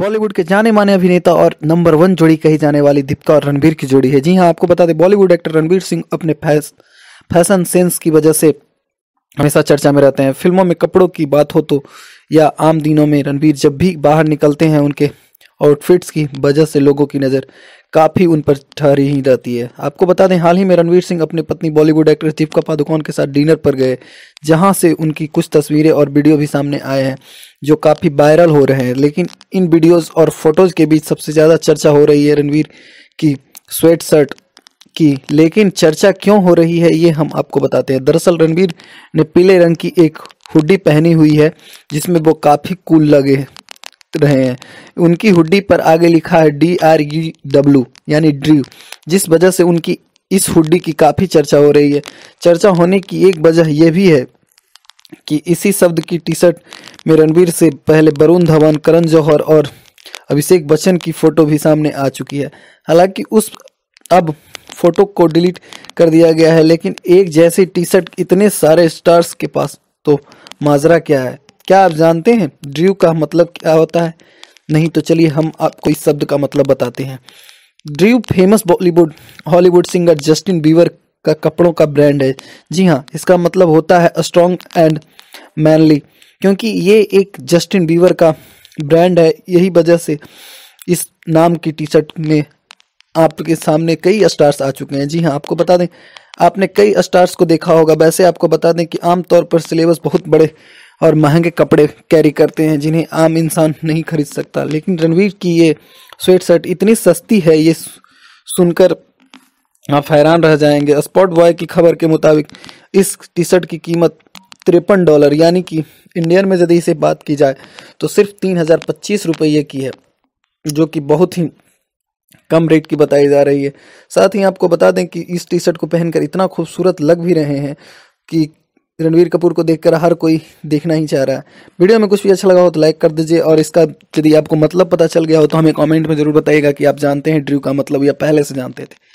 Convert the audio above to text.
बॉलीवुड के जाने माने अभिनेता और नंबर वन जोड़ी कही जाने वाली दीपिका और रणबीर की जोड़ी है जी हाँ आपको बता दें बॉलीवुड एक्टर रणबीर सिंह अपने फैस, फैशन सेंस की वजह से हमेशा चर्चा में रहते हैं फिल्मों में कपड़ों की बात हो तो या आम दिनों में रणबीर जब भी बाहर निकलते हैं उनके आउटफिट्स की वजह से लोगों की नज़र काफ़ी उन पर ठहरी ही रहती है आपको बता दें हाल ही में रणवीर सिंह अपनी पत्नी बॉलीवुड एक्ट्रेस दीपिका पादुकोण के साथ डिनर पर गए जहां से उनकी कुछ तस्वीरें और वीडियो भी सामने आए हैं जो काफ़ी वायरल हो रहे हैं लेकिन इन वीडियोज़ और फोटोज़ के बीच सबसे ज़्यादा चर्चा हो रही है रणवीर की स्वेट शर्ट की लेकिन चर्चा क्यों हो रही है ये हम आपको बताते हैं दरअसल रणवीर ने पीले रंग की एक हुडी पहनी हुई है जिसमें वो काफ़ी कूल लगे रहे हैं उनकी हुडी पर आगे लिखा है डी आर यू डब्ल्यू यानी ड्रीव जिस वजह से उनकी इस हुड्डी की काफ़ी चर्चा हो रही है चर्चा होने की एक वजह यह भी है कि इसी शब्द की टी शर्ट में रणवीर से पहले वरुण धवन करण जौहर और अभिषेक बच्चन की फ़ोटो भी सामने आ चुकी है हालांकि उस अब फोटो को डिलीट कर दिया गया है लेकिन एक जैसी टी शर्ट इतने सारे स्टार्स के पास तो माजरा क्या है क्या आप जानते हैं ड्रीव का मतलब क्या होता है नहीं तो चलिए हम आपको इस शब्द का मतलब बताते हैं ड्रीव famous Bollywood Hollywood singer Justin Bieber का कपड़ों का ब्रांड है जी हाँ इसका मतलब होता है स्ट्रॉन्ग एंड मैनली क्योंकि ये एक जस्टिन बीवर का ब्रांड है यही वजह से इस नाम की टी शर्ट में आपके सामने कई स्टार्स आ चुके हैं जी हाँ आपको बता दें आपने कई स्टार्स को देखा होगा वैसे आपको बता दें कि आमतौर पर सिलेबस बहुत बड़े और महंगे कपड़े कैरी करते हैं जिन्हें आम इंसान नहीं खरीद सकता लेकिन रणवीर की ये स्वेट शर्ट इतनी सस्ती है ये सुनकर आप हैरान रह जाएंगे स्पॉट बॉय की खबर के मुताबिक इस टी शर्ट की कीमत तिरपन डॉलर यानी कि इंडियन में यदि इसे बात की जाए तो सिर्फ तीन हज़ार पच्चीस रुपये की है जो कि बहुत ही कम रेट की बताई जा रही है साथ ही आपको बता दें कि इस टी शर्ट को पहनकर इतना खूबसूरत लग भी रहे हैं कि रणवीर कपूर को देखकर हर कोई देखना ही चाह रहा है वीडियो में कुछ भी अच्छा लगा हो तो लाइक कर दीजिए और इसका यदि आपको मतलब पता चल गया हो तो हमें कमेंट में जरूर बताइएगा कि आप जानते हैं ड्रू का मतलब या पहले से जानते थे